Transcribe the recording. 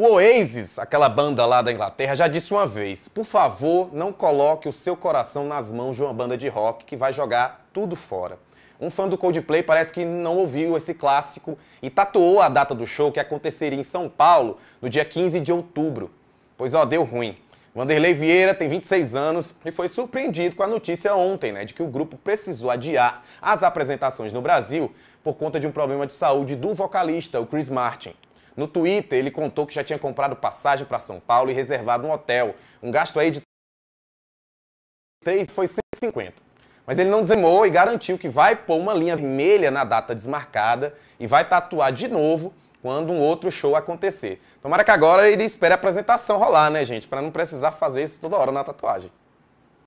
O Oasis, aquela banda lá da Inglaterra, já disse uma vez: por favor, não coloque o seu coração nas mãos de uma banda de rock que vai jogar tudo fora. Um fã do Coldplay parece que não ouviu esse clássico e tatuou a data do show que aconteceria em São Paulo no dia 15 de outubro. Pois ó, deu ruim. Vanderlei Vieira tem 26 anos e foi surpreendido com a notícia ontem, né, de que o grupo precisou adiar as apresentações no Brasil por conta de um problema de saúde do vocalista, o Chris Martin. No Twitter, ele contou que já tinha comprado passagem para São Paulo e reservado um hotel. Um gasto aí de 3 foi 150. Mas ele não desemou e garantiu que vai pôr uma linha vermelha na data desmarcada e vai tatuar de novo quando um outro show acontecer. Tomara que agora ele espere a apresentação rolar, né, gente? Para não precisar fazer isso toda hora na tatuagem.